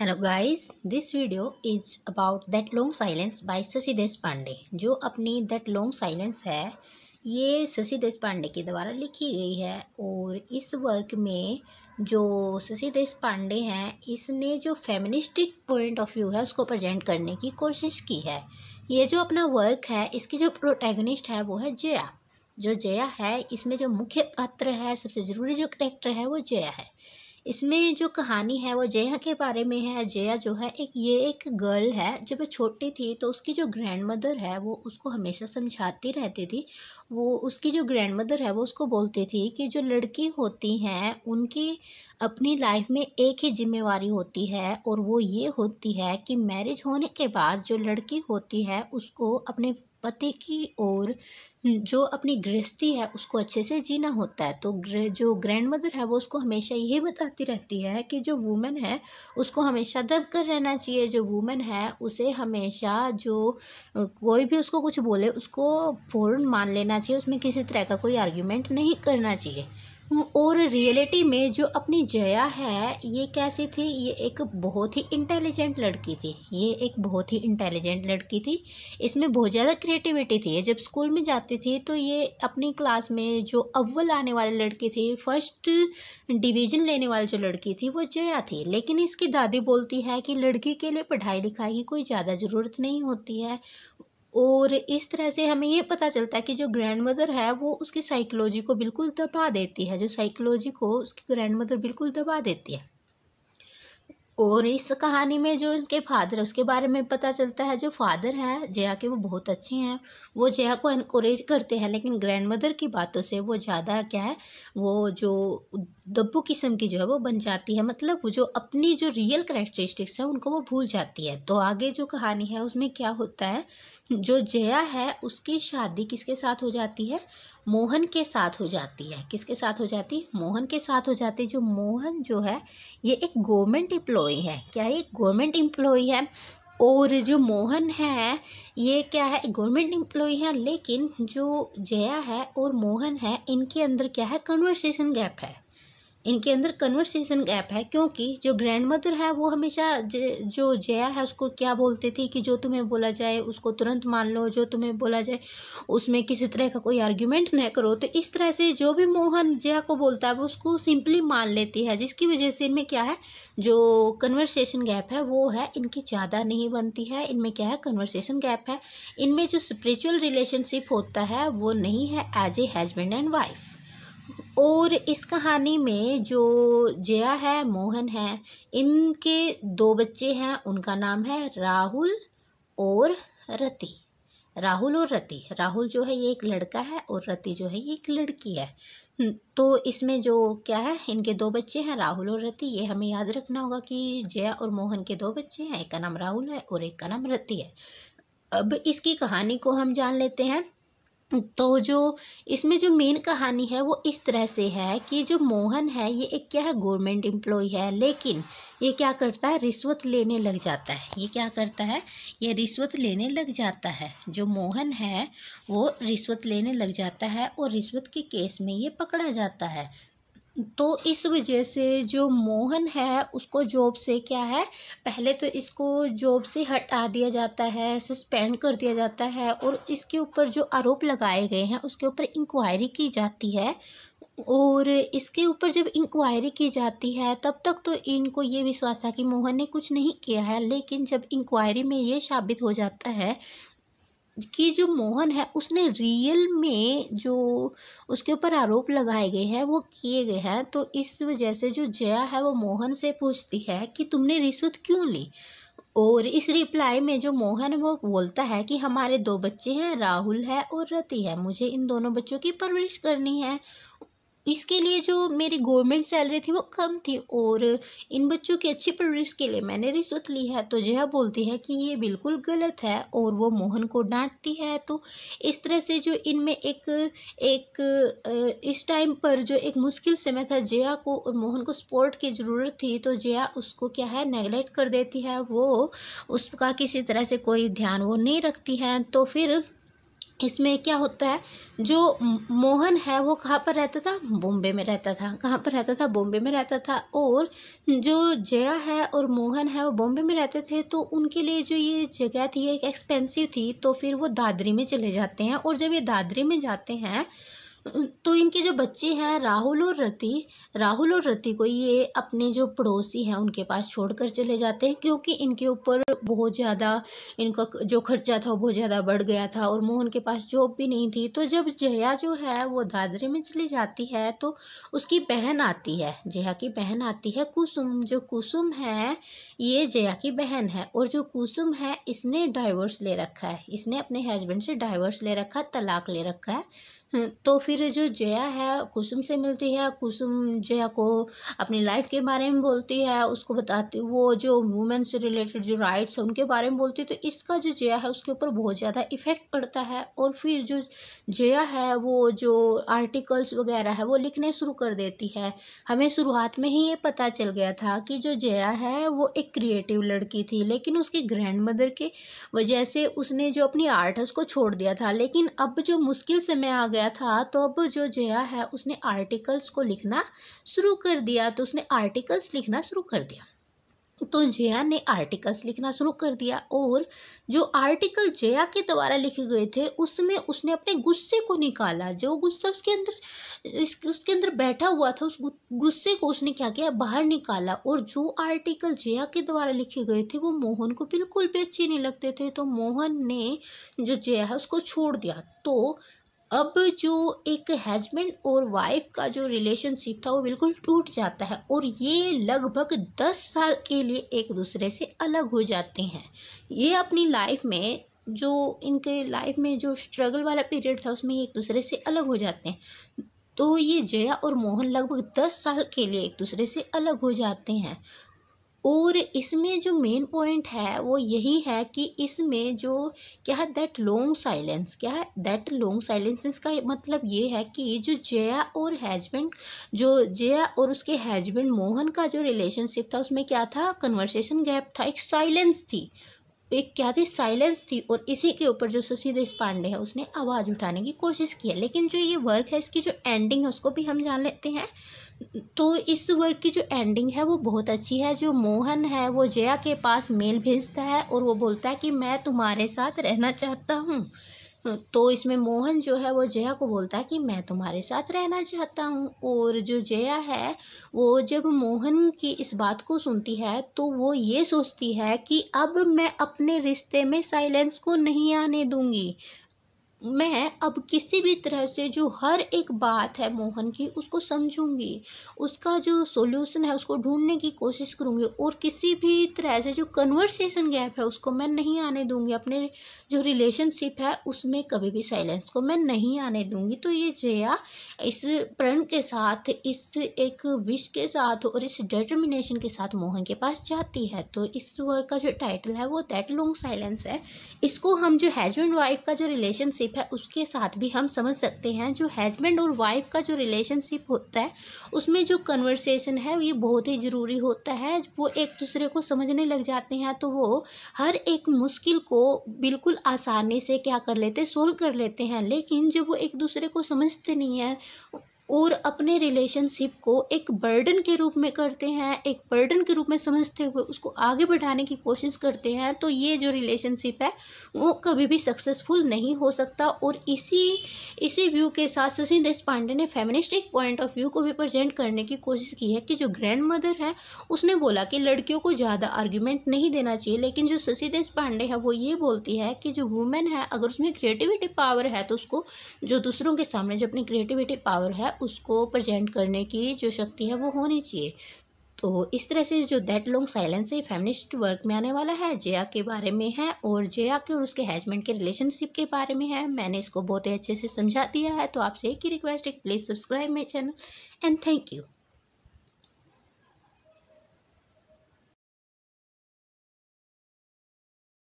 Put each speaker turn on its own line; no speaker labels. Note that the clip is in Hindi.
hello guys this video is about that long silence by Shashi Deshpande जो अपनी दैट लॉन्ग साइलेंस है ये शशि देश पांडे के द्वारा लिखी गई है और इस वर्क में जो शशि देश पांडे हैं इसने जो फेमिनिस्टिक पॉइंट ऑफ व्यू है उसको प्रजेंट करने की कोशिश की है ये जो अपना वर्क है इसकी जो प्रोटैगनिस्ट है वो है जया जो जया है इसमें जो मुख्य पात्र है सबसे ज़रूरी जो करेक्टर है वो जया है इसमें जो कहानी है वो जया के बारे में है जया जो है एक ये एक गर्ल है जब छोटी थी तो उसकी जो ग्रैंड मदर है वो उसको हमेशा समझाती रहती थी वो उसकी जो ग्रैंड मदर है वो उसको बोलती थी कि जो लड़की होती हैं उनकी अपनी लाइफ में एक ही जिम्मेवारी होती है और वो ये होती है कि मैरिज होने के बाद जो लड़की होती है उसको अपने पति की ओर जो अपनी गृहस्थी है उसको अच्छे से जीना होता है तो जो ग्रैंड मदर है वो उसको हमेशा यही बताती रहती है कि जो वूमेन है उसको हमेशा दब कर रहना चाहिए जो वूमेन है उसे हमेशा जो कोई भी उसको कुछ बोले उसको फ़ौरन मान लेना चाहिए उसमें किसी तरह का कोई आर्ग्यूमेंट नहीं करना चाहिए और रियलिटी में जो अपनी जया है ये कैसी थी ये एक बहुत ही इंटेलिजेंट लड़की थी ये एक बहुत ही इंटेलिजेंट लड़की थी इसमें बहुत ज़्यादा क्रिएटिविटी थी जब स्कूल में जाती थी तो ये अपनी क्लास में जो अव्वल आने वाली लड़की थी फर्स्ट डिवीजन लेने वाली जो लड़की थी वो जया थी लेकिन इसकी दादी बोलती है कि लड़की के लिए पढ़ाई लिखाई की कोई ज़्यादा ज़रूरत नहीं होती है और इस तरह से हमें ये पता चलता है कि जो ग्रैंड मदर है वो उसकी साइकोलॉजी को बिल्कुल दबा देती है जो साइकोलॉजी को उसकी ग्रैंड मदर बिल्कुल दबा देती है और इस कहानी में जो उनके फादर उसके बारे में पता चलता है जो फादर हैं जया के वो बहुत अच्छे हैं वो जया को इनक्रेज करते हैं लेकिन ग्रैंड मदर की बातों से वो ज़्यादा क्या है वो जो दब्बू किस्म की जो है वो बन जाती है मतलब वो जो अपनी जो रियल करेक्टरिस्टिक्स है उनको वो भूल जाती है तो आगे जो कहानी है उसमें क्या होता है जो जया है उसकी शादी किसके साथ हो जाती है मोहन के साथ हो जाती है किसके साथ हो जाती मोहन के साथ हो जाती है जो मोहन जो है ये एक गवर्नमेंट एम्प्लॉई है क्या ये गवर्नमेंट एम्प्लॉय है और जो मोहन है ये क्या है गवर्नमेंट एम्प्लॉय है लेकिन जो जया है और मोहन है इनके अंदर क्या है कन्वर्सेशन गैप है इनके अंदर कन्वर्सेशन गैप है क्योंकि जो ग्रैंड मदर है वो हमेशा ज, जो जया है उसको क्या बोलते थे कि जो तुम्हें बोला जाए उसको तुरंत मान लो जो तुम्हें बोला जाए उसमें किसी तरह का कोई आर्ग्यूमेंट न करो तो इस तरह से जो भी मोहन जया को बोलता है वो उसको सिंपली मान लेती है जिसकी वजह से इनमें क्या है जो कन्वर्सेशन गैप है वो है इनकी ज़्यादा नहीं बनती है इनमें क्या है कन्वर्सेशन गैप है इनमें जो स्परिचुअल रिलेशनशिप होता है वो नहीं है as a husband and wife और इस कहानी में जो जया है मोहन है इनके दो बच्चे हैं उनका नाम है राहुल और रति राहुल और रति राहुल जो है ये एक लड़का है और रति जो है ये एक लड़की है हम्म, तो इसमें जो क्या है इनके दो बच्चे हैं राहुल और रति ये हमें याद रखना होगा कि जया और मोहन के दो बच्चे हैं एक का नाम राहुल है और एक का नाम रति है अब इसकी कहानी को हम जान लेते हैं तो जो इसमें जो मेन कहानी है वो इस तरह से है कि जो मोहन है ये एक क्या है गवर्नमेंट एम्प्लॉय है लेकिन ये क्या करता है रिश्वत लेने लग जाता है ये क्या करता है ये रिश्वत लेने लग जाता है जो मोहन है वो रिश्वत लेने लग जाता है और रिश्वत के केस में ये पकड़ा जाता है तो इस वजह से जो मोहन है उसको जॉब से क्या है पहले तो इसको जॉब से हटा दिया जाता है सस्पेंड कर दिया जाता है और इसके ऊपर जो आरोप लगाए गए हैं उसके ऊपर इंक्वायरी की जाती है और इसके ऊपर जब इंक्वायरी की जाती है तब तक तो इनको ये विश्वास था कि मोहन ने कुछ नहीं किया है लेकिन जब इंक्वायरी में ये साबित हो जाता है कि जो मोहन है उसने रियल में जो उसके ऊपर आरोप लगाए गए हैं वो किए गए हैं तो इस वजह से जो जया है वो मोहन से पूछती है कि तुमने रिश्वत क्यों ली और इस रिप्लाई में जो मोहन वो बोलता है कि हमारे दो बच्चे हैं राहुल है और रति है मुझे इन दोनों बच्चों की परवरिश करनी है इसके लिए जो मेरी गवर्नमेंट सैलरी थी वो कम थी और इन बच्चों की अच्छी परवरिश के लिए मैंने रिश्वत ली है तो जया बोलती है कि ये बिल्कुल गलत है और वो मोहन को डांटती है तो इस तरह से जो इनमें एक एक इस टाइम पर जो एक मुश्किल समय था जया को और मोहन को सपोर्ट की ज़रूरत थी तो जया उसको क्या है नेगलेक्ट कर देती है वो उसका किसी तरह से कोई ध्यान वो नहीं रखती है तो फिर इसमें क्या होता है जो मोहन है वो कहाँ पर रहता था बॉम्बे में रहता था कहाँ पर रहता था बॉम्बे में रहता था और जो जया है और मोहन है वो बॉम्बे में रहते थे तो उनके लिए जो ये जगह थी एक एक्सपेंसिव थी तो फिर वो दादरी में चले जाते हैं और जब ये दादरी में जाते हैं तो इनके जो बच्चे हैं राहुल और रति राहुल और रति को ये अपने जो पड़ोसी हैं उनके पास छोड़कर चले जाते हैं क्योंकि इनके ऊपर बहुत ज़्यादा इनका जो खर्चा था वो बहुत ज़्यादा बढ़ गया था और मोहन के पास जॉब भी नहीं थी तो जब जया जो है वो दादरे में चली जाती है तो उसकी बहन आती है जया की बहन आती है कुसुम जो कुसुम है ये जया की बहन है और जो कुसुम है इसने डाइवर्स ले रखा है इसने अपने हस्बैंड से डाइवर्स ले रखा है तलाक ले रखा है हम्म, तो फिर जो जया है कुसुम से मिलती है कुसुम जया को अपनी लाइफ के बारे में बोलती है उसको बताती वो जो वुमेन से रिलेटेड जो राइट्स हैं उनके बारे में बोलती है तो इसका जो जया है उसके ऊपर बहुत ज़्यादा इफ़ेक्ट पड़ता है और फिर जो जया है वो जो आर्टिकल्स वगैरह है वो लिखने शुरू कर देती है हमें शुरुआत में ही ये पता चल गया था कि जो जया है वो एक क्रिएटिव लड़की थी लेकिन उसकी ग्रैंड मदर के वजह से उसने जो अपनी आर्ट है उसको छोड़ दिया था लेकिन अब जो मुश्किल समय आ गया गया था तो अब जो जया है उसने आर्टिकल्स को लिखना शुरू कर दिया तो उसने आर्टिकल्स लिखना शुरू कर दिया तो जया ने आर्टिकल्स लिखना शुरू कर दिया और जो आर्टिकल जया के द्वारा लिखे गए थे उसमें उसने अपने गुस्से को निकाला जो गुस्सा उसके अंदर उसके अंदर बैठा हुआ था उस गुस्से को उसने क्या किया बाहर निकाला और जो आर्टिकल जया के द्वारा लिखे गए थे वो मोहन को बिल्कुल भी अच्छे नहीं लगते थे तो मोहन ने जो जया है उसको छोड़ दिया तो अब जो एक हजबेंड और वाइफ का जो रिलेशनशिप था वो बिल्कुल टूट जाता है और ये लगभग दस साल के लिए एक दूसरे से अलग हो जाते हैं ये अपनी लाइफ में जो इनके लाइफ में जो स्ट्रगल वाला पीरियड था उसमें एक दूसरे से अलग हो जाते हैं तो ये जया और मोहन लगभग दस साल के लिए एक दूसरे से अलग हो जाते हैं और इसमें जो मेन पॉइंट है वो यही है कि इसमें जो क्या है दैट लॉन्ग साइलेंस क्या है दैट लॉन्ग साइलेंस इसका मतलब ये है कि जो जया और हैजबेंड जो जया और उसके हैजबेंड मोहन का जो रिलेशनशिप था उसमें क्या था कन्वर्सेशन गैप था एक साइलेंस थी एक क्या थी साइलेंस थी और इसी के ऊपर जो शशि देश पांडे है उसने आवाज़ उठाने की कोशिश की है लेकिन जो ये वर्क है इसकी जो एंडिंग है उसको भी हम जान लेते हैं तो इस वर्क की जो एंडिंग है वो बहुत अच्छी है जो मोहन है वो जया के पास मेल भेजता है और वो बोलता है कि मैं तुम्हारे साथ रहना चाहता हूँ हम्म, तो इसमें मोहन जो है वो जया को बोलता है कि मैं तुम्हारे साथ रहना चाहता हूँ और जो जया है वो जब मोहन की इस बात को सुनती है तो वो ये सोचती है कि अब मैं अपने रिश्ते में साइलेंस को नहीं आने दूंगी मैं अब किसी भी तरह से जो हर एक बात है मोहन की उसको समझूंगी उसका जो सॉल्यूशन है उसको ढूंढने की कोशिश करूंगी और किसी भी तरह से जो कन्वर्सेशन गैप है उसको मैं नहीं आने दूंगी अपने जो रिलेशनशिप है उसमें कभी भी साइलेंस को मैं नहीं आने दूंगी तो ये जया इस प्रण के साथ इस एक विश के साथ और इस डिटर्मिनेशन के साथ मोहन के पास जाती है तो इस वर्क का जो टाइटल है वो दैट लॉन्ग साइलेंस है इसको हम जो हस्बैंड वाइफ का जो रिलेशनशिप रिलेशनशिप है उसके साथ भी हम समझ सकते हैं जो हैजबेंड और वाइफ का जो रिलेशनशिप होता है उसमें जो कन्वर्सेशन है ये बहुत ही ज़रूरी होता है वो एक दूसरे को समझने लग जाते हैं तो वो हर एक मुश्किल को बिल्कुल आसानी से क्या कर लेते सोल्व कर लेते हैं लेकिन जब वो एक दूसरे को समझते नहीं है और अपने रिलेशनशिप को एक बर्डन के रूप में करते हैं एक बर्डन के रूप में समझते हुए उसको आगे बढ़ाने की कोशिश करते हैं तो ये जो रिलेशनशिप है वो कभी भी सक्सेसफुल नहीं हो सकता और इसी इसी व्यू के साथ सचिन देश पांडे ने फेमिनिस्ट एक पॉइंट ऑफ व्यू को भी प्रजेंट करने की कोशिश की है कि जो ग्रैंड मदर है उसने बोला कि लड़कियों को ज़्यादा आर्ग्यूमेंट नहीं देना चाहिए लेकिन जो शशि देश पांडे है वो ये बोलती है कि जो वुमेन है अगर उसमें क्रिएटिविटी पावर है तो उसको जो दूसरों के सामने जो अपनी क्रिएटिविटी पावर है उसको प्रजेंट करने की जो शक्ति है वो होनी चाहिए तो इस तरह से जो दैट लॉन्ग साइलेंस है फेमिनिस्ट वर्क में आने वाला है जया के बारे में है और जया के और उसके हस्बैंड के रिलेशनशिप के बारे में है मैंने इसको बहुत ही अच्छे से समझा दिया है तो आपसे एक ही रिक्वेस्ट है please subscribe my channel and thank you